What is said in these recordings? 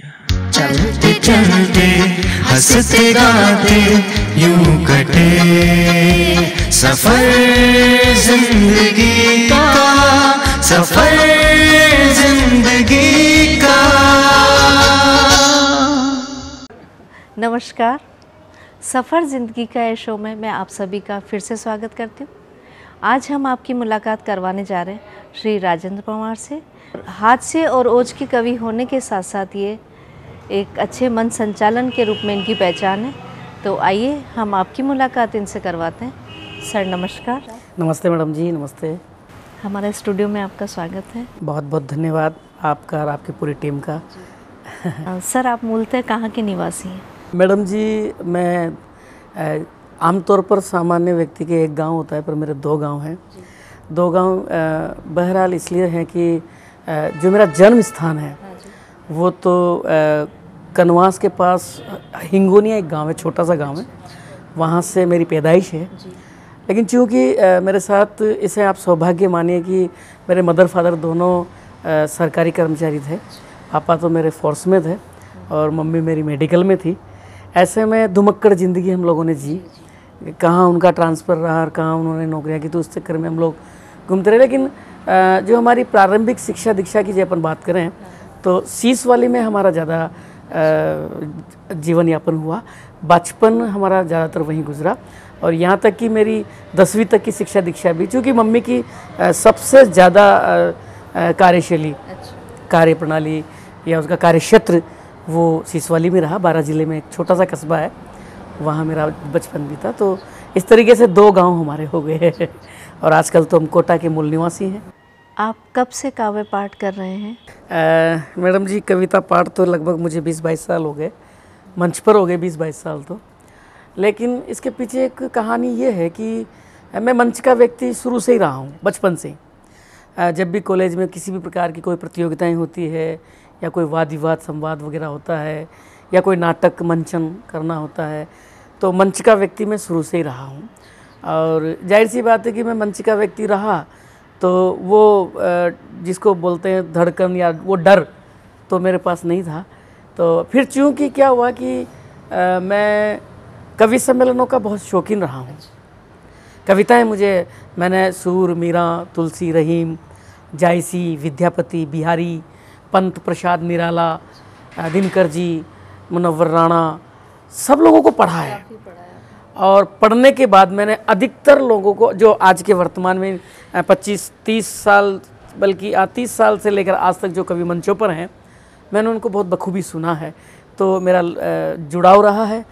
चलते चलते हंसते गाते यूं कटे सफर जिंदगी का सफर जिंदगी का नमस्कार सफ़र ज़िंदगी का ये शो में मैं आप सभी का फिर से स्वागत करती हूँ आज हम आपकी मुलाकात करवाने जा रहे हैं श्री राजेंद्र पवार से हादसे और ओज के कवि होने के साथ साथ ये एक अच्छे मन संचालन के रूप में इनकी पहचान है तो आइए हम आपकी मुलाकात इनसे करवाते हैं सर नमस्कार नमस्ते मैडम जी नमस्ते हमारे स्टूडियो में आपका स्वागत है बहुत बहुत धन्यवाद आपका और आपकी पूरी टीम का सर आप मूलतः कहाँ के निवासी हैं मैडम जी मैं आमतौर पर सामान्य व्यक्ति के एक गांव होता है पर मेरे दो गांव हैं दो गांव बहरहाल इसलिए हैं कि जो मेरा जन्म स्थान है हाँ वो तो कनवास के पास हिंगोनिया एक गांव है छोटा सा गांव है वहाँ से मेरी पैदाइश है लेकिन चूँकि मेरे साथ इसे आप सौभाग्य मानिए कि मेरे मदर फादर दोनों आ, सरकारी कर्मचारी थे पापा तो मेरे फोर्स में थे और मम्मी मेरी मेडिकल में थी ऐसे में धुमक्कड़ ज़िंदगी हम लोगों ने जी कहाँ उनका ट्रांसफ़र रहा और कहाँ उन्होंने नौकरियाँ की तो उस चक्कर में हम लोग घूमते रहे लेकिन जो हमारी प्रारंभिक शिक्षा दीक्षा की जो अपन बात करें तो सीस वाली में हमारा ज़्यादा जीवन यापन हुआ बचपन हमारा ज़्यादातर वहीं गुजरा और यहाँ तक कि मेरी दसवीं तक की शिक्षा दीक्षा भी चूँकि मम्मी की सबसे ज़्यादा कार्यशैली अच्छा। कार्य प्रणाली या उसका कार्य क्षेत्र वो सिसवाली में रहा बारह ज़िले में एक छोटा सा कस्बा है वहाँ मेरा बचपन भी था तो इस तरीके से दो गांव हमारे हो गए हैं और आजकल तो हम कोटा के मूल निवासी हैं आप कब से काव्य पाठ कर रहे हैं मैडम जी कविता पाठ तो लगभग मुझे 20-22 साल हो गए मंच पर हो गए 20-22 साल तो लेकिन इसके पीछे एक कहानी ये है कि मैं मंच का व्यक्ति शुरू से ही रहा हूँ बचपन से जब भी कॉलेज में किसी भी प्रकार की कोई प्रतियोगिताएं होती है या कोई वाद विवाद संवाद वगैरह होता है या कोई नाटक मंचन करना होता है तो मंच का व्यक्ति मैं शुरू से ही रहा हूँ और जाहिर सी बात है कि मैं मंच का व्यक्ति रहा तो वो जिसको बोलते हैं धड़कन या वो डर तो मेरे पास नहीं था तो फिर चूँकि क्या हुआ कि मैं कवि सम्मेलनों का बहुत शौकीन रहा हूँ कविताएं मुझे मैंने सूर मीरा तुलसी रहीम जायसी विद्यापति बिहारी पंत प्रसाद निराला दिनकर जी मुनवर राणा सब लोगों को पढ़ा है और पढ़ने के बाद मैंने अधिकतर लोगों को जो आज के वर्तमान में 25 30 साल बल्कि तीस साल से लेकर आज तक जो कवि मंचों पर हैं मैंने उनको बहुत बखूबी सुना है तो मेरा जुड़ाव रहा है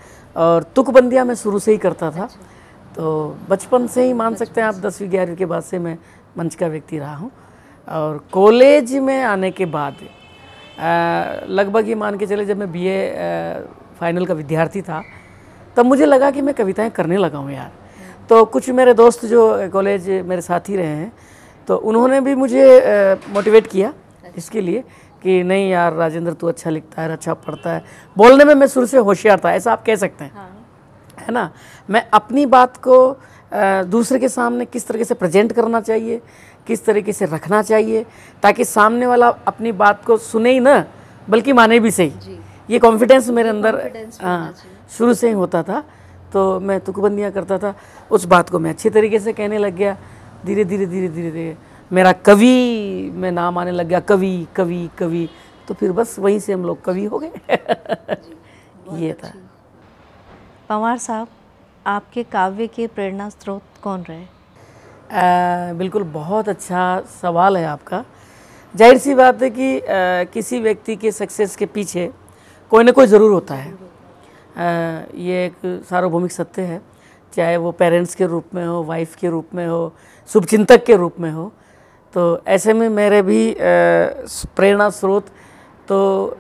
और तुकबंदियाँ मैं शुरू से ही करता था अच्छा। तो बचपन से ही मान सकते हैं आप दसवीं ग्यारहवीं के बाद से मैं मंच का व्यक्ति रहा हूँ और कॉलेज में आने के बाद लगभग ये मान के चले जब मैं बीए फाइनल का विद्यार्थी था तब मुझे लगा कि मैं कविताएं करने लगा हूँ यार तो कुछ मेरे दोस्त जो कॉलेज मेरे साथी रहे हैं तो उन्होंने भी मुझे मोटिवेट किया अच्छा। इसके लिए कि नहीं यार राजेंद्र तू अच्छा लिखता है अच्छा पढ़ता है बोलने में मैं शुरू से होशियार था ऐसा आप कह सकते हैं हाँ। है ना मैं अपनी बात को दूसरे के सामने किस तरीके से प्रेजेंट करना चाहिए किस तरीके से रखना चाहिए ताकि सामने वाला अपनी बात को सुने ही ना बल्कि माने भी सही ये कॉन्फिडेंस मेरे अंदर हाँ शुरू से ही होता था तो मैं तुकबंदियाँ करता था उस बात को मैं अच्छे तरीके से कहने लग गया धीरे धीरे धीरे धीरे धीरे मेरा कवि में नाम आने लग गया कवि कवि कवि तो फिर बस वहीं से हम लोग कवि हो गए ये था पंवार साहब आपके काव्य के प्रेरणा स्रोत कौन रहे आ, बिल्कुल बहुत अच्छा सवाल है आपका जाहिर सी बात है कि आ, किसी व्यक्ति के सक्सेस के पीछे कोई ना कोई ज़रूर होता है ये एक सार्वभौमिक सत्य है चाहे वो पेरेंट्स के रूप में हो वाइफ के रूप में हो शुभचिंतक के रूप में हो तो ऐसे में मेरे भी प्रेरणा स्रोत तो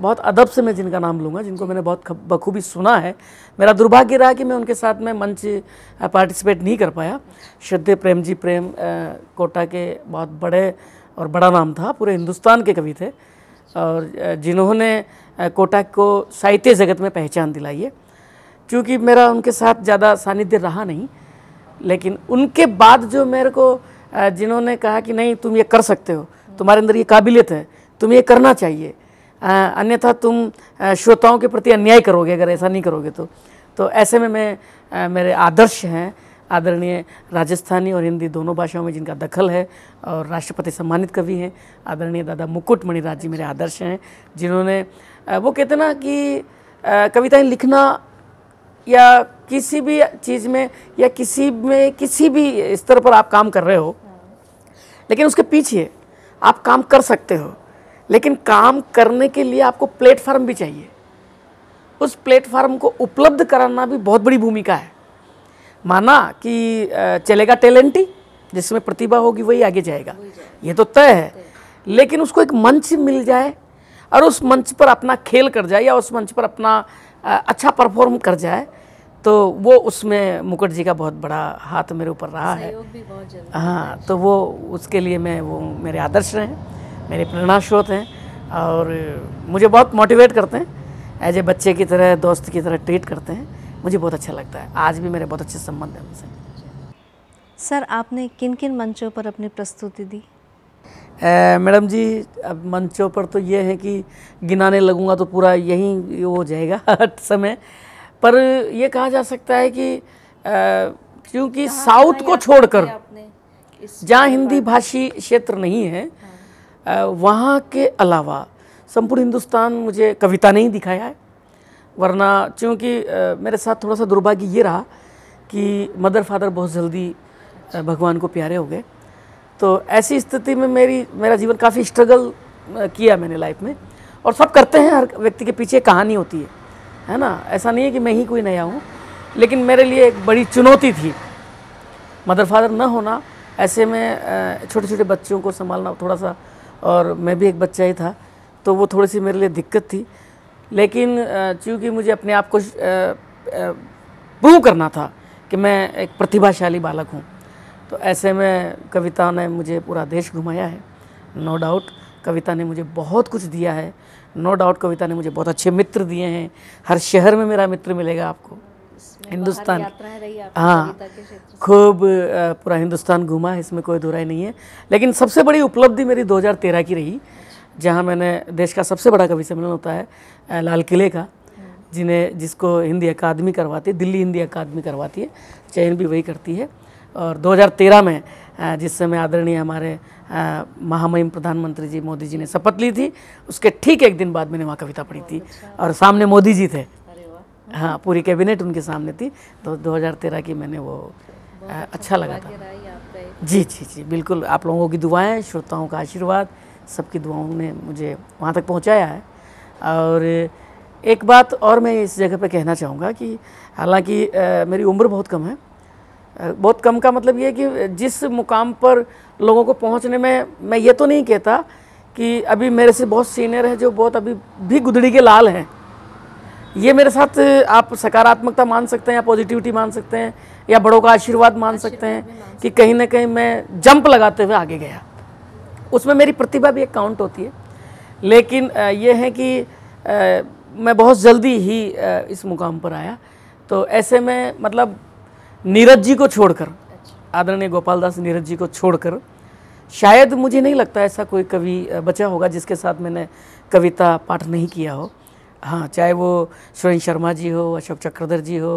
बहुत अदब से मैं जिनका नाम लूँगा जिनको मैंने बहुत बखूबी सुना है मेरा दुर्भाग्य रहा कि मैं उनके साथ में मंच पार्टिसिपेट नहीं कर पाया श्रद्धे प्रेम जी प्रेम कोटा के बहुत बड़े और बड़ा नाम था पूरे हिंदुस्तान के कवि थे और जिन्होंने कोटा को साहित्य जगत में पहचान दिलाई है क्योंकि मेरा उनके साथ ज़्यादा सानिध्य रहा नहीं लेकिन उनके बाद जो मेरे को जिन्होंने कहा कि नहीं तुम ये कर सकते हो तुम्हारे अंदर ये काबिलियत है तुम ये करना चाहिए अन्यथा तुम श्रोताओं के प्रति अन्याय करोगे अगर ऐसा नहीं करोगे तो तो ऐसे में मैं मेरे आदर्श हैं आदरणीय राजस्थानी और हिंदी दोनों भाषाओं में जिनका दखल है और राष्ट्रपति सम्मानित कवि हैं आदरणीय दादा मुकुटमणि राज जी मेरे आदर्श हैं जिन्होंने वो कहते ना कि कविताएं लिखना या किसी भी चीज़ में या किसी में किसी भी स्तर पर आप काम कर रहे हो लेकिन उसके पीछे आप काम कर सकते हो लेकिन काम करने के लिए आपको प्लेटफार्म भी चाहिए उस प्लेटफार्म को उपलब्ध कराना भी बहुत बड़ी भूमिका है माना कि चलेगा टैलेंट ही जिसमें प्रतिभा होगी वही आगे जाएगा ये तो तय है लेकिन उसको एक मंच मिल जाए और उस मंच पर अपना खेल कर जाए या उस मंच पर अपना अच्छा परफॉर्म कर जाए तो वो उसमें मुखर्जी का बहुत बड़ा हाथ मेरे ऊपर रहा है हाँ तो वो उसके लिए मैं वो मेरे आदर्श हैं मेरे प्रेरणा स्रोत हैं और मुझे बहुत मोटिवेट करते हैं एज ए बच्चे की तरह दोस्त की तरह ट्रीट करते हैं मुझे बहुत अच्छा लगता है आज भी मेरे बहुत अच्छे संबंध हैं उनसे सर आपने किन किन मंचों पर अपनी प्रस्तुति दी मैडम जी अब मंचों पर तो ये है कि गिनाने लगूंगा तो पूरा यहीं हो जाएगा समय पर यह कहा जा सकता है कि क्योंकि साउथ को छोड़कर जहाँ हिंदी भाषी क्षेत्र नहीं है हाँ। वहाँ के अलावा संपूर्ण हिंदुस्तान मुझे कविता नहीं दिखाया है वरना चूँकि मेरे साथ थोड़ा सा दुर्भाग्य ये रहा कि मदर फादर बहुत जल्दी भगवान को प्यारे हो गए तो ऐसी स्थिति में मेरी मेरा जीवन काफ़ी स्ट्रगल किया मैंने लाइफ में और सब करते हैं हर व्यक्ति के पीछे कहानी होती है है ना ऐसा नहीं है कि मैं ही कोई नया हूँ लेकिन मेरे लिए एक बड़ी चुनौती थी मदर फादर न होना ऐसे में छोटे छोटे बच्चों को संभालना थोड़ा सा और मैं भी एक बच्चा ही था तो वो थोड़ी सी मेरे लिए दिक्कत थी लेकिन चूँकि मुझे अपने आप को प्रूव करना था कि मैं एक प्रतिभाशाली बालक हूँ तो ऐसे में कविता ने मुझे पूरा देश घुमाया है नो no डाउट कविता ने मुझे बहुत कुछ दिया है नो no डाउट कविता ने मुझे बहुत अच्छे मित्र दिए हैं हर शहर में मेरा मित्र मिलेगा आपको हिंदुस्तान हाँ खूब पूरा हिंदुस्तान घूमा है इसमें कोई दुराई नहीं है लेकिन सबसे बड़ी उपलब्धि मेरी 2013 की रही जहाँ मैंने देश का सबसे बड़ा कवि सम्मेलन होता है लाल किले का जिन्हें जिसको हिंदी अकादमी करवाती है दिल्ली हिंदी अकादमी करवाती है चयन भी वही करती है और 2013 में जिस समय आदरणीय हमारे महामहिम प्रधानमंत्री जी मोदी जी ने शपथ ली थी उसके ठीक एक दिन बाद मैंने वहाँ कविता पढ़ी थी अच्छा। और सामने मोदी जी थे हाँ पूरी कैबिनेट उनके सामने थी तो 2013 की मैंने वो अच्छा लगा था जी जी जी बिल्कुल आप लोगों की दुआएं श्रोताओं का आशीर्वाद सबकी दुआओं ने मुझे वहाँ तक पहुँचाया है और एक बात और मैं इस जगह पर कहना चाहूँगा कि हालांकि मेरी उम्र बहुत कम है बहुत कम का मतलब ये है कि जिस मुकाम पर लोगों को पहुँचने में मैं ये तो नहीं कहता कि अभी मेरे से बहुत सीनियर है जो बहुत अभी भी गुदड़ी के लाल हैं ये मेरे साथ आप सकारात्मकता मान सकते हैं या पॉजिटिविटी मान सकते हैं या बड़ों का आशीर्वाद मान सकते हैं कि कहीं ना कहीं मैं जंप लगाते हुए आगे गया उसमें मेरी प्रतिभा भी एक काउंट होती है लेकिन ये है कि मैं बहुत जल्दी ही इस मुकाम पर आया तो ऐसे में मतलब नीरज जी को छोड़कर अच्छा। आदरणीय गोपाल दास नीरज जी को छोड़कर शायद मुझे नहीं लगता ऐसा कोई कवि बचा होगा जिसके साथ मैंने कविता पाठ नहीं किया हो हाँ चाहे वो सुरेंद्र शर्मा जी हो अशोक चक्रधर जी हो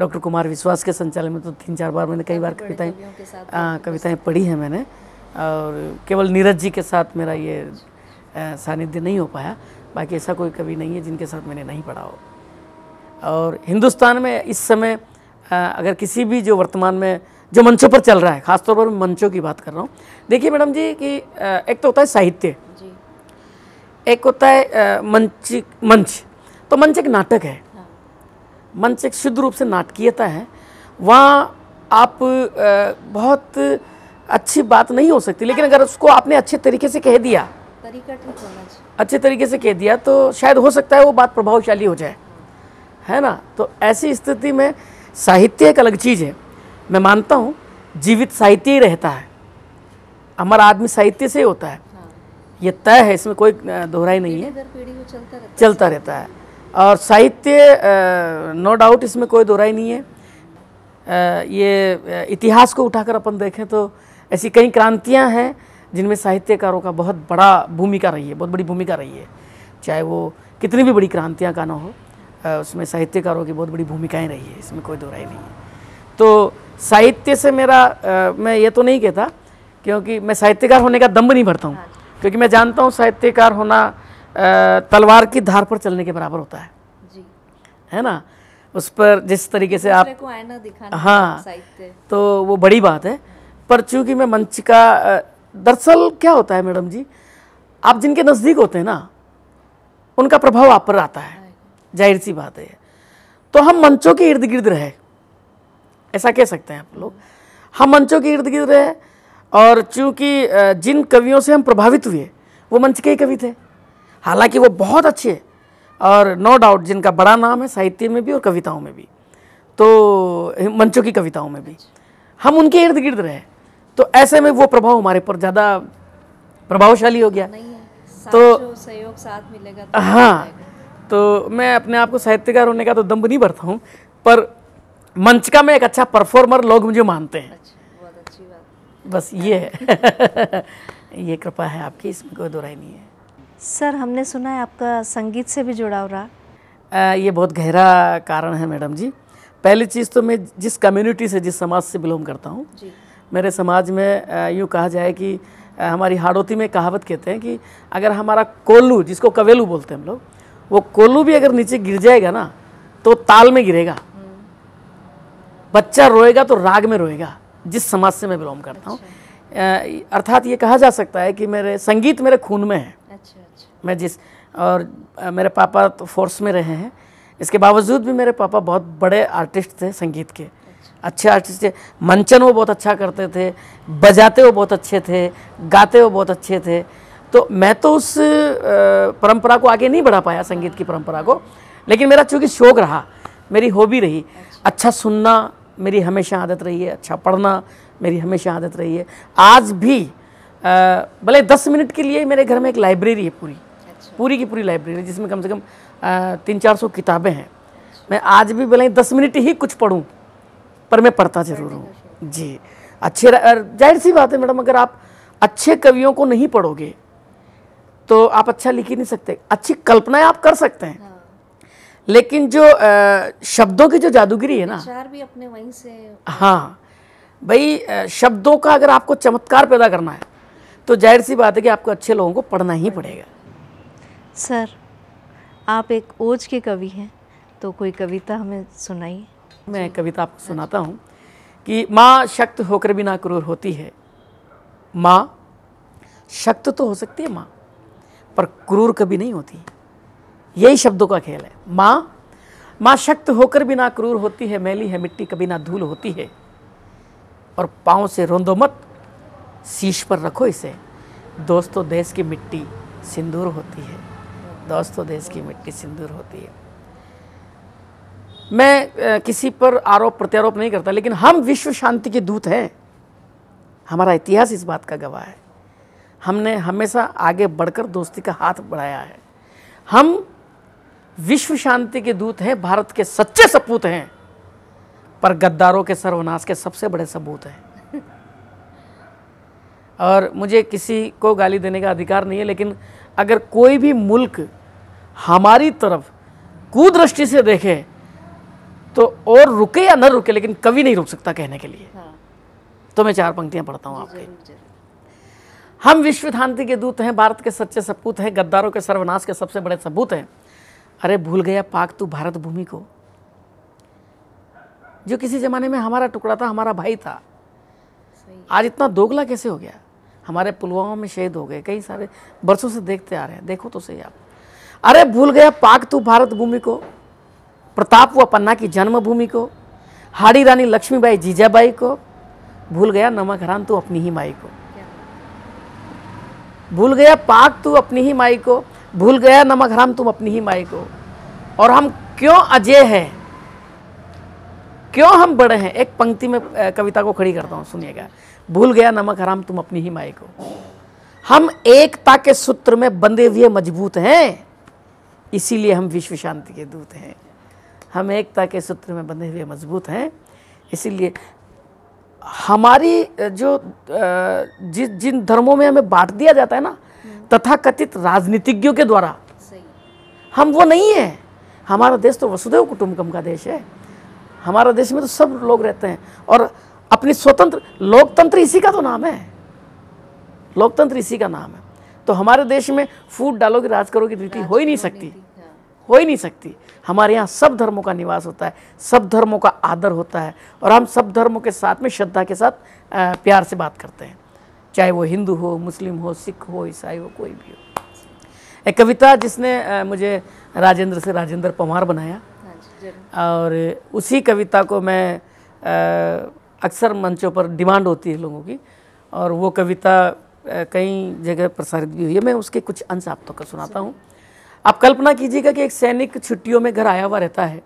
डॉक्टर कुमार विश्वास के संचालन में तो तीन चार बार मैंने कई बार कविताएं कविताएं पढ़ी हाँ, हैं मैंने और केवल नीरज जी के साथ मेरा ये सानिध्य नहीं हो पाया बाकी ऐसा कोई कवि नहीं है जिनके साथ मैंने नहीं पढ़ा हो और हिंदुस्तान में इस समय अगर किसी भी जो वर्तमान में जो मंचों पर चल रहा है खासतौर पर मंचों की बात कर रहा हूँ देखिए मैडम जी कि एक तो होता है साहित्य एक होता है मंच मंच तो मंच एक नाटक है हाँ। मंच एक शुद्ध रूप से नाटकीयता है वहाँ आप बहुत अच्छी बात नहीं हो सकती लेकिन अगर उसको आपने अच्छे तरीके से कह दिया तरीका अच्छे तरीके से कह दिया तो शायद हो सकता है वो बात प्रभावशाली हो जाए है ना तो ऐसी स्थिति में साहित्य एक अलग चीज़ है मैं मानता हूँ जीवित साहित्य ही रहता है हमारा आदमी साहित्य से ही होता है हाँ। ये तय है इसमें कोई दोहराई नहीं है चलता रहता, है और साहित्य नो डाउट इसमें कोई दोहराई नहीं है ये इतिहास को उठाकर अपन देखें तो ऐसी कई क्रांतियाँ हैं जिनमें साहित्यकारों का बहुत बड़ा भूमिका रही है बहुत बड़ी भूमिका रही है चाहे वो कितनी भी बड़ी क्रांतियाँ का ना हो उसमें साहित्यकारों की बहुत बड़ी भूमिकाएँ रही है इसमें कोई दो नहीं है तो साहित्य से मेरा आ, मैं ये तो नहीं कहता क्योंकि मैं साहित्यकार होने का दम्ब नहीं भरता हूँ हाँ। क्योंकि मैं जानता हूँ साहित्यकार होना तलवार की धार पर चलने के बराबर होता है जी है ना उस पर जिस तरीके से आप को दिखाना हाँ तो वो बड़ी बात है पर चूंकि मैं मंच का दरअसल क्या होता है मैडम जी आप जिनके नज़दीक होते हैं ना उनका प्रभाव आप पर आता है जाहिर सी बात है तो हम मंचों के इर्द गिर्द रहे ऐसा कह सकते हैं आप लोग हम मंचों के इर्द गिर्द रहे और चूंकि जिन कवियों से हम प्रभावित हुए वो मंच के ही कवि थे हालांकि वो बहुत अच्छे और नो डाउट जिनका बड़ा नाम है साहित्य में भी और कविताओं में भी तो मंचों की कविताओं में भी हम उनके इर्द गिर्द रहे तो ऐसे में वो प्रभाव हमारे पर ज़्यादा प्रभावशाली हो गया तो सहयोग साथ मिलेगा तो हाँ तो मैं अपने आप को साहित्यकार होने का तो दम्ब नहीं भरता हूँ पर मंच का मैं एक अच्छा परफॉर्मर लोग मुझे मानते हैं अच्छा, बस ये है ये कृपा है आपकी इसमें कोई दोराई नहीं है सर हमने सुना है आपका संगीत से भी जुड़ा हो रहा ये बहुत गहरा कारण है मैडम जी पहली चीज़ तो मैं जिस कम्युनिटी से जिस समाज से बिलोंग करता हूँ मेरे समाज में यूँ कहा जाए कि हमारी हाड़ोती में कहावत कहते हैं कि अगर हमारा कोल्लू जिसको कवेलू बोलते हैं हम लोग वो कोल्लू भी अगर नीचे गिर जाएगा ना तो ताल में गिरेगा हम्म। बच्चा रोएगा तो राग में रोएगा जिस समाज से मैं बिलोंग करता हूँ अच्छा। अर्थात ये कहा जा सकता है कि मेरे संगीत मेरे खून में है अच्छा, अच्छा। मैं जिस और मेरे पापा तो फोर्स में रहे हैं इसके बावजूद भी मेरे पापा बहुत बड़े आर्टिस्ट थे संगीत के अच्छे आर्टिस्ट थे मंचन वो बहुत अच्छा करते थे बजाते वो बहुत अच्छे थे गाते वो बहुत अच्छे थे तो मैं तो उस परंपरा को आगे नहीं बढ़ा पाया संगीत की परंपरा को लेकिन मेरा चूँकि शौक रहा मेरी हॉबी रही अच्छा सुनना मेरी हमेशा आदत रही है अच्छा पढ़ना मेरी हमेशा आदत रही है आज भी भले दस मिनट के लिए मेरे घर में एक लाइब्रेरी है पूरी अच्छा। पूरी की पूरी लाइब्रेरी जिसमें कम से कम तीन चार सौ किताबें हैं मैं आज भी भले दस मिनट ही कुछ पढ़ूँ पर मैं पढ़ता जरूर हूँ जी अच्छे जाहिर सी बात है मैडम अगर आप अच्छे कवियों को नहीं पढ़ोगे तो आप अच्छा लिख ही नहीं सकते अच्छी कल्पनाएं आप कर सकते हैं हाँ। लेकिन जो आ, शब्दों की जो जादूगिरी है ना भी अपने वहीं से हाँ भाई शब्दों का अगर आपको चमत्कार पैदा करना है तो जाहिर सी बात है कि आपको अच्छे लोगों को पढ़ना ही पड़ेगा सर आप एक ओज के कवि हैं तो कोई कविता हमें सुनाइए मैं कविता आपको अच्छा। सुनाता हूँ कि माँ शक्त होकर भी ना क्रूर होती है माँ शक्त तो हो सकती है माँ पर क्रूर कभी नहीं होती यही शब्दों का खेल है माँ माँ शक्त होकर भी ना क्रूर होती है मैली है मिट्टी कभी ना धूल होती है और पाँव से रोंदो मत शीश पर रखो इसे दोस्तों देश की मिट्टी सिंदूर होती है दोस्तों देश की मिट्टी सिंदूर होती है मैं किसी पर आरोप प्रत्यारोप नहीं करता लेकिन हम विश्व शांति के दूत हैं हमारा इतिहास इस बात का गवाह है हमने हमेशा आगे बढ़कर दोस्ती का हाथ बढ़ाया है हम विश्व शांति के दूत हैं भारत के सच्चे सपूत हैं पर गद्दारों के सर्वनाश के सबसे बड़े सबूत हैं और मुझे किसी को गाली देने का अधिकार नहीं है लेकिन अगर कोई भी मुल्क हमारी तरफ कुदृष्टि से देखे तो और रुके या न रुके लेकिन कभी नहीं रुक सकता कहने के लिए हाँ। तो मैं चार पंक्तियां पढ़ता हूँ आपके हम विश्व शांति के दूत हैं भारत के सच्चे सपूत हैं गद्दारों के सर्वनाश के सबसे बड़े सबूत हैं अरे भूल गया पाक तू भारत भूमि को जो किसी ज़माने में हमारा टुकड़ा था हमारा भाई था आज इतना दोगला कैसे हो गया हमारे पुलवामा में शहीद हो गए कई सारे बरसों से देखते आ रहे हैं देखो तो सही आप अरे भूल गया पाक तू भारत भूमि को प्रताप व पन्ना की जन्मभूमि को हाड़ी रानी लक्ष्मीबाई जीजाबाई को भूल गया नमक हराम तू अपनी ही माई को भूल गया पाक तू अपनी ही माई को भूल गया नमक हराम तुम अपनी ही माई को और हम क्यों अजय हैं क्यों हम बड़े हैं एक पंक्ति में कविता को खड़ी करता हूँ सुनिएगा भूल गया नमक हराम तुम अपनी ही माई को हम एकता के सूत्र में बंधे हुए मजबूत हैं इसीलिए हम विश्व शांति के दूत हैं हम एकता के सूत्र में बंधे हुए मजबूत हैं इसीलिए हमारी जो जि, जिन धर्मों में हमें बांट दिया जाता है ना हम्म। तथा कथित राजनीतिज्ञों के द्वारा हम वो नहीं है हमारा देश तो वसुदेव कुटुम्बकम का देश है हमारा देश में तो सब लोग रहते हैं और अपनी स्वतंत्र लोकतंत्र इसी का तो नाम है लोकतंत्र इसी का नाम है तो हमारे देश में फूट डालोगे राज करोगे ड्यूटी हो ही नहीं सकती हो ही नहीं सकती हमारे यहाँ सब धर्मों का निवास होता है सब धर्मों का आदर होता है और हम सब धर्मों के साथ में श्रद्धा के साथ प्यार से बात करते हैं चाहे वो हिंदू हो मुस्लिम हो सिख हो ईसाई हो कोई भी हो एक कविता जिसने मुझे राजेंद्र से राजेंद्र पंवार बनाया हाँ और उसी कविता को मैं अक्सर मंचों पर डिमांड होती है लोगों की और वो कविता कई जगह प्रसारित भी हुई है मैं उसके कुछ अंश आप तक तो सुनाता हूँ आप कल्पना कीजिएगा कि एक सैनिक छुट्टियों में घर आया हुआ रहता है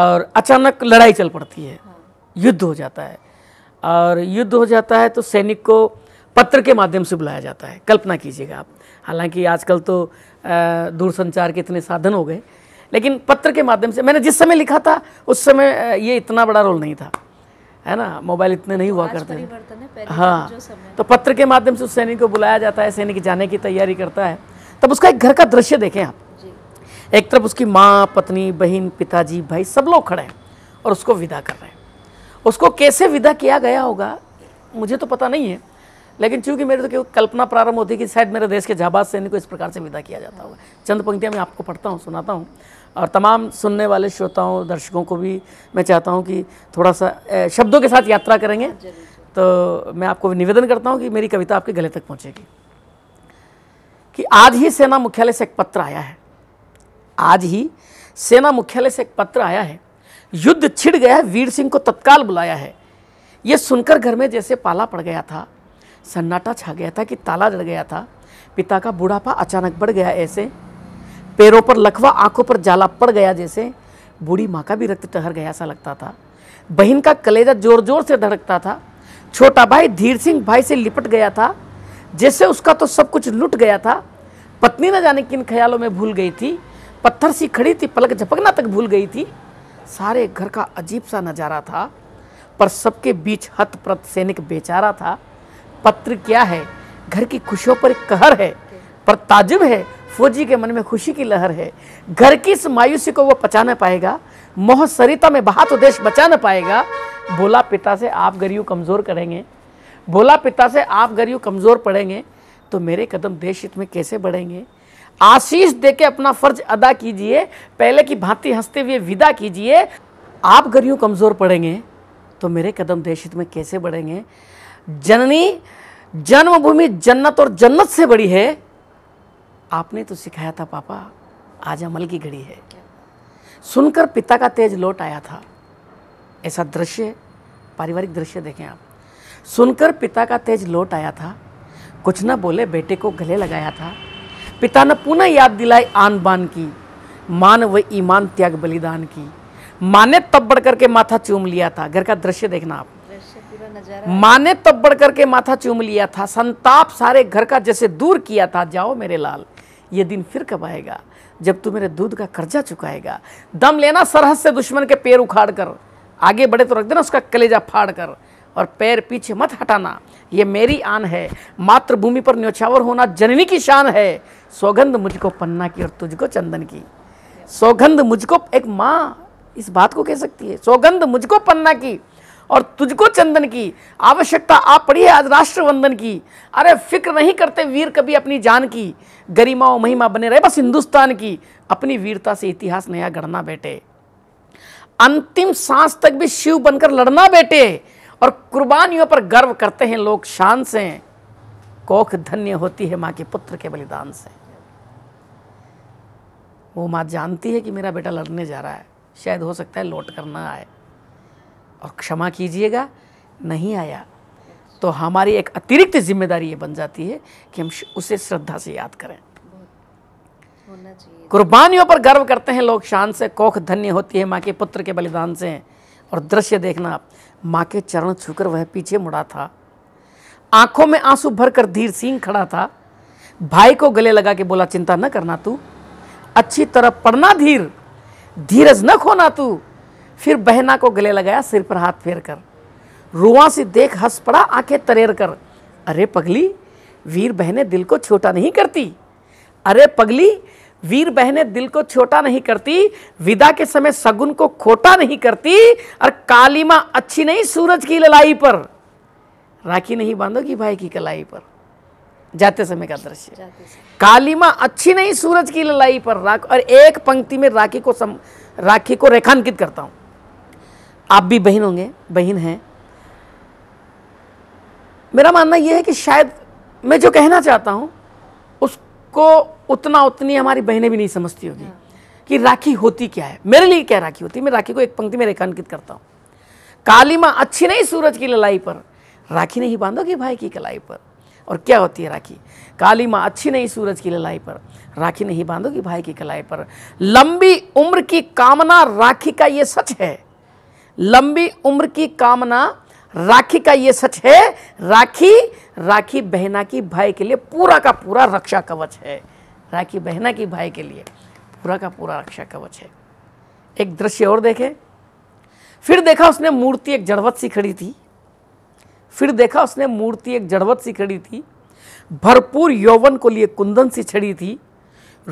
और अचानक लड़ाई चल पड़ती है युद्ध हो जाता है और युद्ध हो जाता है तो सैनिक को पत्र के माध्यम से बुलाया जाता है कल्पना कीजिएगा आप हालांकि आजकल तो दूरसंचार के इतने साधन हो गए लेकिन पत्र के माध्यम से मैंने जिस समय लिखा था उस समय ये इतना बड़ा रोल नहीं था है ना मोबाइल इतने नहीं हुआ करते हैं हाँ तो पत्र के माध्यम से उस सैनिक को बुलाया जाता है सैनिक जाने की तैयारी करता है तब उसका एक घर का दृश्य देखें आप एक तरफ उसकी माँ पत्नी बहन पिताजी भाई सब लोग खड़े हैं और उसको विदा कर रहे हैं उसको कैसे विदा किया गया होगा मुझे तो पता नहीं है लेकिन चूंकि मेरे तो कल्पना प्रारंभ होती है कि शायद मेरे देश के जहाबाज सैनिक को इस प्रकार से विदा किया जाता होगा चंद पंक्तियाँ मैं आपको पढ़ता हूँ सुनाता हूँ और तमाम सुनने वाले श्रोताओं दर्शकों को भी मैं चाहता हूँ कि थोड़ा सा शब्दों के साथ यात्रा करेंगे तो मैं आपको निवेदन करता हूँ कि मेरी कविता आपके गले तक पहुँचेगी कि आज ही सेना मुख्यालय से एक पत्र आया है आज ही सेना मुख्यालय से एक पत्र आया है युद्ध छिड़ गया है वीर सिंह को तत्काल बुलाया है ये सुनकर घर में जैसे पाला पड़ गया था सन्नाटा छा गया था कि ताला जड़ गया था पिता का बुढ़ापा अचानक बढ़ गया ऐसे पैरों पर लखवा आंखों पर जाला पड़ गया जैसे बूढ़ी माँ का भी रक्त टहर गया ऐसा लगता था बहन का कलेजा जोर जोर से धड़कता था छोटा भाई धीर सिंह भाई से लिपट गया था जैसे उसका तो सब कुछ लुट गया था पत्नी न जाने किन ख्यालों में भूल गई थी पत्थर सी खड़ी थी पलक झपकना तक भूल गई थी सारे घर का अजीब सा नज़ारा था पर सबके बीच हत प्रत सैनिक बेचारा था पत्र क्या है घर की खुशियों पर कहर है पर ताजुब है फौजी के मन में खुशी की लहर है घर की इस मायूसी को वो पचा न पाएगा मोह सरिता में बहा तो देश बचा न पाएगा बोला पिता से आप गरीब कमज़ोर करेंगे भोला पिता से आप गरीब कमज़ोर पड़ेंगे तो मेरे कदम देश हित में कैसे बढ़ेंगे आशीष देके अपना फर्ज अदा कीजिए पहले की भांति हंसते हुए विदा कीजिए आप गरीब कमज़ोर पड़ेंगे तो मेरे कदम देश हित में कैसे बढ़ेंगे जननी जन्मभूमि जन्नत और जन्नत से बड़ी है आपने तो सिखाया था पापा आज अमल की घड़ी है सुनकर पिता का तेज लौट आया था ऐसा दृश्य पारिवारिक दृश्य देखें आप सुनकर पिता का तेज लौट आया था कुछ न बोले बेटे को गले लगाया था पिता ने पुनः याद दिलाई आन बान की मान व ईमान त्याग बलिदान की माँ ने तब बढ़ करके माथा चूम लिया था घर का दृश्य देखना आप माँ ने तब बढ़ करके माथा चूम लिया था संताप सारे घर का जैसे दूर किया था जाओ मेरे लाल ये दिन फिर कब आएगा जब तू मेरे दूध का कर्जा चुकाएगा दम लेना सरहद से दुश्मन के पैर उखाड़ कर आगे बढ़े तो रख देना उसका कलेजा फाड़ कर और पैर पीछे मत हटाना ये मेरी आन है मातृभूमि पर न्योछावर होना जननी की शान है सौगंध मुझको पन्ना की और तुझको चंदन की सौगंध मुझको एक माँ इस बात को कह सकती है सौगंध मुझको पन्ना की और तुझको चंदन की आवश्यकता आप पड़ी है आज राष्ट्र वंदन की अरे फिक्र नहीं करते वीर कभी अपनी जान की गरिमा और महिमा बने रहे बस हिंदुस्तान की अपनी वीरता से इतिहास नया गढ़ना बेटे अंतिम सांस तक भी शिव बनकर लड़ना बेटे और कुर्बानियों पर गर्व करते हैं लोग शान से कोख धन्य होती है माँ के पुत्र के बलिदान से वो माँ जानती है कि मेरा बेटा लड़ने जा रहा है शायद हो सकता है लौट कर ना आए और क्षमा कीजिएगा नहीं आया तो हमारी एक अतिरिक्त जिम्मेदारी ये बन जाती है कि हम उसे श्रद्धा से याद करें कुर्बानियों पर गर्व करते हैं लोग शान से कोख धन्य होती है माँ के पुत्र के बलिदान से और दृश्य देखना माँ के चरण छूकर वह पीछे मुड़ा था आंखों में आंसू भरकर धीर सिंह खड़ा था भाई को गले लगा के बोला चिंता न करना तू अच्छी तरह पढ़ना धीर धीरज न खोना तू फिर बहना को गले लगाया सिर पर हाथ फेर कर रुआ से देख हंस पड़ा आंखें तरेर कर अरे पगली वीर बहने दिल को छोटा नहीं करती अरे पगली वीर बहनें दिल को छोटा नहीं करती विदा के समय सगुन को खोटा नहीं करती और कालीमा अच्छी नहीं सूरज की ललाई पर राखी नहीं बांधोगी भाई की कलाई पर जाते समय का दृश्य माँ अच्छी नहीं सूरज की ललाई पर राख और एक पंक्ति में राखी को सम राखी को रेखांकित करता हूं आप भी बहन होंगे बहन हैं मेरा मानना यह है कि शायद मैं जो कहना चाहता हूं उसको उतना उतनी हमारी बहनें भी नहीं समझती होगी कि राखी होती क्या है मेरे लिए क्या राखी होती है मैं राखी को एक पंक्ति में रेखांकित करता हूँ काली माँ अच्छी नहीं सूरज की ललाई पर राखी नहीं बांधोगी भाई की कलाई पर और क्या होती है राखी काली माँ अच्छी नहीं सूरज की ललाई पर राखी नहीं बांधोगी भाई की कलाई पर लंबी उम्र की कामना राखी का ये सच है लंबी उम्र की कामना राखी का ये सच है राखी राखी बहना की भाई के लिए पूरा का पूरा रक्षा कवच है राखी बहना की भाई के लिए पूरा का पूरा रक्षा कवच है एक दृश्य और देखे फिर देखा उसने मूर्ति एक जड़वत सी खड़ी थी फिर देखा उसने मूर्ति एक जड़वत सी खड़ी थी भरपूर यौवन को लिए कुंदन सी छड़ी थी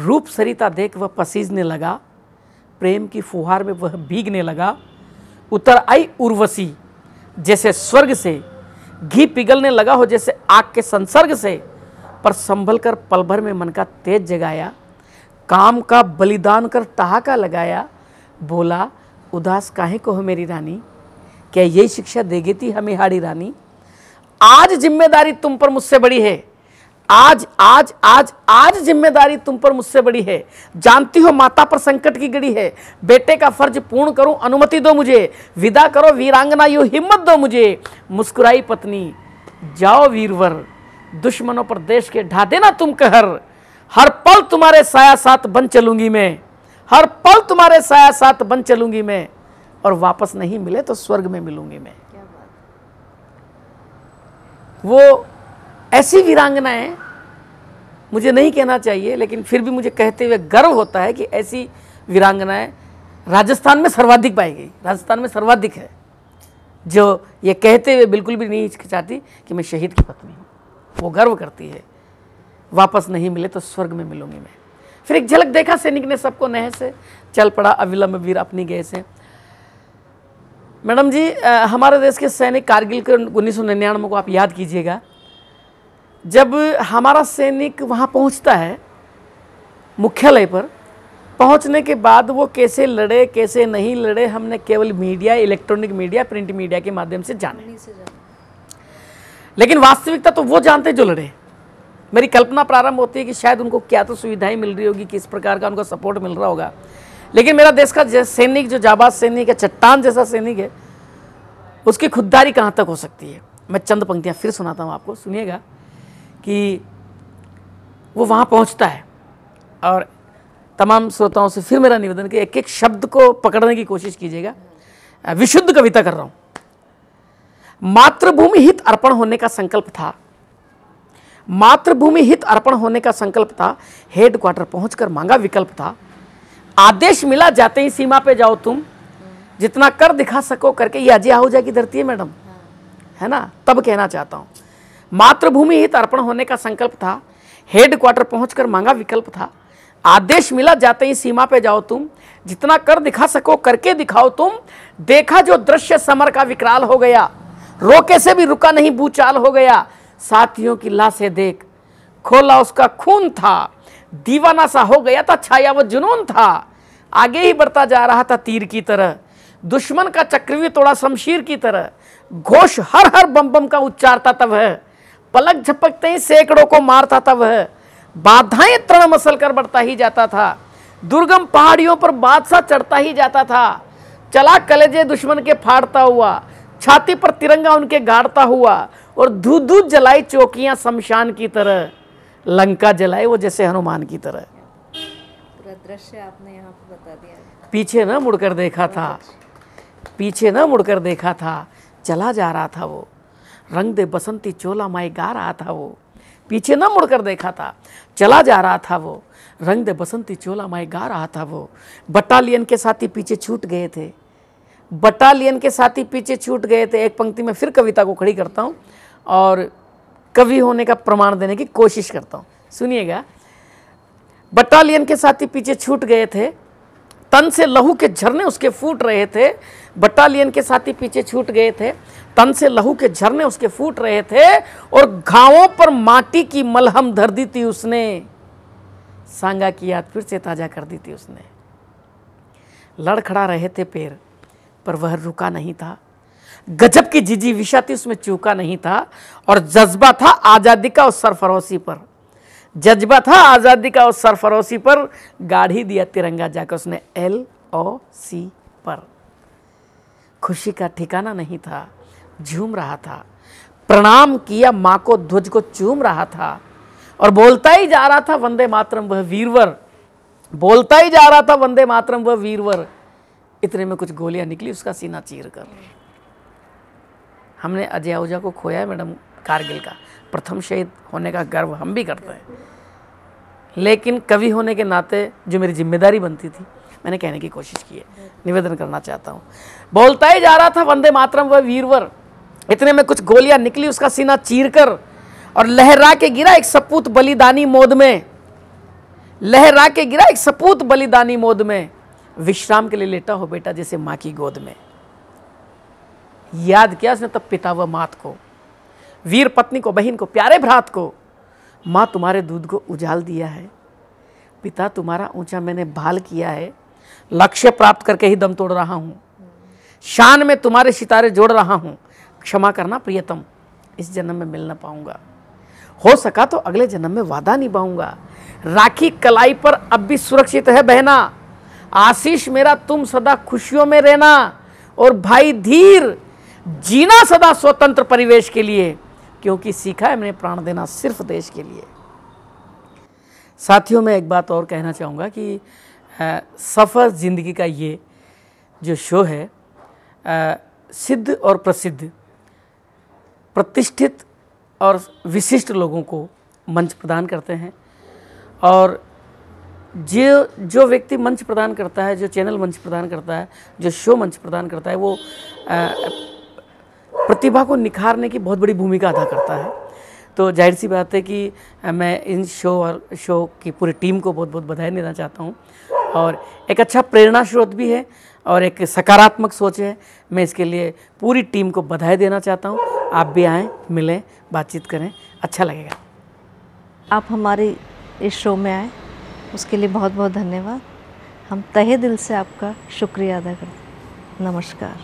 रूप सरिता देख वह पसीजने लगा प्रेम की फुहार में वह भीगने लगा उतर आई उर्वशी जैसे स्वर्ग से घी पिघलने लगा हो जैसे आग के संसर्ग से पर संभल कर पल भर में मन का तेज जगाया काम का बलिदान कर टहाका लगाया बोला उदास काहे को हो मेरी रानी क्या यही शिक्षा देगी थी हमें हाड़ी रानी आज जिम्मेदारी तुम पर मुझसे बड़ी है आज आज आज आज जिम्मेदारी तुम पर मुझसे बड़ी है जानती हो माता पर संकट की गड़ी है बेटे का फर्ज पूर्ण करो अनुमति दो मुझे विदा करो वीरांगना यू हिम्मत दो मुझे मुस्कुराई पत्नी जाओ वीरवर दुश्मनों पर देश के ढा देना तुम कहर हर पल तुम्हारे साया साथ बन चलूंगी मैं हर पल तुम्हारे साया साथ बन चलूंगी मैं और वापस नहीं मिले तो स्वर्ग में मिलूंगी मैं वो ऐसी वीरांगनाएं मुझे नहीं कहना चाहिए लेकिन फिर भी मुझे कहते हुए गर्व होता है कि ऐसी वीरांगनाएं राजस्थान में सर्वाधिक पाई गई राजस्थान में सर्वाधिक है जो ये कहते हुए बिल्कुल भी नहीं हिचकिचाती कि मैं शहीद की पत्नी हूँ वो गर्व करती है वापस नहीं मिले तो स्वर्ग में मिलूंगी मैं फिर एक झलक देखा सैनिक ने सबको नह से चल पड़ा अविलंब वीर अपनी गए से मैडम जी आ, हमारे देश के सैनिक कारगिल के उन्नीस को आप याद कीजिएगा जब हमारा सैनिक वहाँ पहुँचता है मुख्यालय पर पहुँचने के बाद वो कैसे लड़े कैसे नहीं लड़े हमने केवल media electronic media print media के माध्यम से जाने, से जाने। लेकिन वास्तविकता तो वो जानते जो लड़े मेरी कल्पना प्रारंभ होती है कि शायद उनको क्या तो सुविधाएं मिल रही होगी किस प्रकार का उनका सपोर्ट मिल रहा होगा लेकिन मेरा देश का सैनिक जो जाबाज सैनिक है चट्टान जैसा सैनिक है उसकी खुददारी कहाँ तक हो सकती है मैं चंद पंक्तियाँ फिर सुनाता हूँ आपको सुनिएगा कि वो वहाँ पहुँचता है और तमाम श्रोताओं से फिर मेरा निवेदन कि एक एक शब्द को पकड़ने की कोशिश कीजिएगा विशुद्ध कविता कर रहा हूँ मातृभूमि हित अर्पण होने का संकल्प था मातृभूमि हित अर्पण होने का संकल्प था हेडक्वार्टर पहुंचकर मांगा विकल्प था आदेश मिला जाते ही सीमा पे जाओ तुम जितना कर दिखा सको करके ये अजय आहूजा की धरती है मैडम है ना तब कहना चाहता हूं मातृभूमि हित अर्पण होने का संकल्प था हेडक्वार्टर पहुंचकर मांगा विकल्प था आदेश मिला जाते ही सीमा पे जाओ तुम जितना कर दिखा सको करके दिखाओ तुम देखा जो दृश्य समर का विकराल हो गया रोके से भी रुका नहीं भूचाल हो गया साथियों की लाशें देख खोला उसका खून था दीवाना सा हो गया था छाया वो जुनून था आगे ही बढ़ता जा रहा था तीर की तरह दुश्मन का चक्रव्यूह तोड़ा शमशीर की तरह घोष हर हर बम बम का उच्चारता तब है पलक झपकते ही सैकड़ों को मारता तब है बाधाएं तरण मसल कर बढ़ता ही जाता था दुर्गम पहाड़ियों पर बादशाह चढ़ता ही जाता था चला कलेजे दुश्मन के फाड़ता हुआ छाती पर तिरंगा उनके गाड़ता हुआ और धू धू जलाई चौकियां शमशान की तरह लंका जलाए वो जैसे हनुमान की तरह दृश्य आपने यहाँ पर बता दिया पीछे ना मुड़कर देखा था पीछे ना मुड़कर देखा था चला जा रहा था वो रंग दे बसंती चोला माई गा रहा था वो पीछे ना मुड़कर देखा था चला जा रहा था वो रंग दे बसंती चोला माई गा रहा था वो बटालियन के साथी पीछे छूट गए थे बटालियन के साथ ही पीछे छूट गए थे एक पंक्ति में फिर कविता को खड़ी करता हूँ और कवि होने का प्रमाण देने की कोशिश करता हूँ सुनिएगा बटालियन के साथी पीछे छूट गए थे तन से लहू के झरने उसके फूट रहे थे बटालियन के साथी पीछे छूट गए थे तन से लहू के झरने उसके फूट रहे थे और घावों पर माटी की मलहम धर दी थी उसने सांगा की याद फिर से ताजा कर दी थी उसने लड़खड़ा रहे थे पैर पर वह रुका नहीं था गजब की जिजी विषा थी उसमें चूका नहीं था और जज्बा था आज़ादी का और सरफरोशी पर जज्बा था आज़ादी का उस सरफरोशी पर गाढ़ी दिया तिरंगा जाकर उसने एल ओ सी पर खुशी का ठिकाना नहीं था झूम रहा था प्रणाम किया माँ को ध्वज को चूम रहा था और बोलता ही जा रहा था वंदे मातरम वह वीरवर बोलता ही जा रहा था वंदे मातरम वह वीरवर इतने में कुछ गोलियां निकली उसका सीना चीर कर हमने अजय आहूजा को खोया है मैडम कारगिल का प्रथम शहीद होने का गर्व हम भी करते हैं लेकिन कवि होने के नाते जो मेरी जिम्मेदारी बनती थी मैंने कहने की कोशिश की है निवेदन करना चाहता हूँ बोलता ही जा रहा था वंदे मातरम व वीरवर इतने में कुछ गोलियां निकली उसका सीना चीर कर और लहरा के गिरा एक सपूत बलिदानी मोद में लहरा के गिरा एक सपूत बलिदानी मोद में विश्राम के लिए लेटा हो बेटा जैसे माँ की गोद में याद किया उसने तब पिता व मात को वीर पत्नी को बहन को प्यारे भ्रात को माँ तुम्हारे दूध को उजाल दिया है पिता तुम्हारा ऊंचा मैंने भाल किया है लक्ष्य प्राप्त करके ही दम तोड़ रहा हूँ शान में तुम्हारे सितारे जोड़ रहा हूँ क्षमा करना प्रियतम इस जन्म में मिल ना पाऊंगा हो सका तो अगले जन्म में वादा निभाऊंगा राखी कलाई पर अब भी सुरक्षित है बहना आशीष मेरा तुम सदा खुशियों में रहना और भाई धीर जीना सदा स्वतंत्र परिवेश के लिए क्योंकि सीखा है मैंने प्राण देना सिर्फ देश के लिए साथियों मैं एक बात और कहना चाहूँगा कि आ, सफ़र ज़िंदगी का ये जो शो है आ, सिद्ध और प्रसिद्ध प्रतिष्ठित और विशिष्ट लोगों को मंच प्रदान करते हैं और जो जो व्यक्ति मंच प्रदान करता है जो चैनल मंच प्रदान करता है जो शो मंच प्रदान करता है वो आ, प्रतिभा को निखारने की बहुत बड़ी भूमिका अदा करता है तो जाहिर सी बात है कि मैं इन शो और शो की पूरी टीम को बहुत बहुत बधाई देना चाहता हूँ और एक अच्छा प्रेरणा स्रोत भी है और एक सकारात्मक सोच है मैं इसके लिए पूरी टीम को बधाई देना चाहता हूँ आप भी आएँ मिलें बातचीत करें अच्छा लगेगा आप हमारे इस शो में आएँ उसके लिए बहुत बहुत धन्यवाद हम तहे दिल से आपका शुक्रिया अदा करते नमस्कार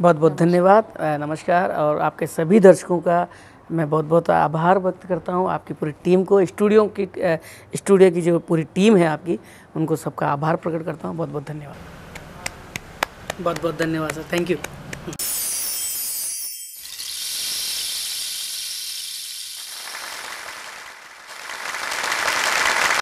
बहुत बहुत धन्यवाद नमस्कार और आपके सभी दर्शकों का मैं बहुत बहुत आभार व्यक्त करता हूँ आपकी पूरी टीम को स्टूडियो की स्टूडियो की जो पूरी टीम है आपकी उनको सबका आभार प्रकट करता हूँ बहुत बहुत धन्यवाद बहुत बहुत धन्यवाद सर थैंक यू